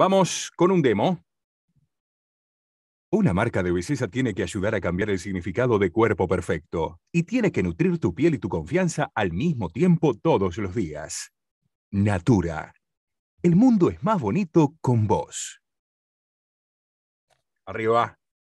Vamos con un demo. Una marca de belleza tiene que ayudar a cambiar el significado de cuerpo perfecto y tiene que nutrir tu piel y tu confianza al mismo tiempo todos los días. Natura. El mundo es más bonito con vos. Arriba.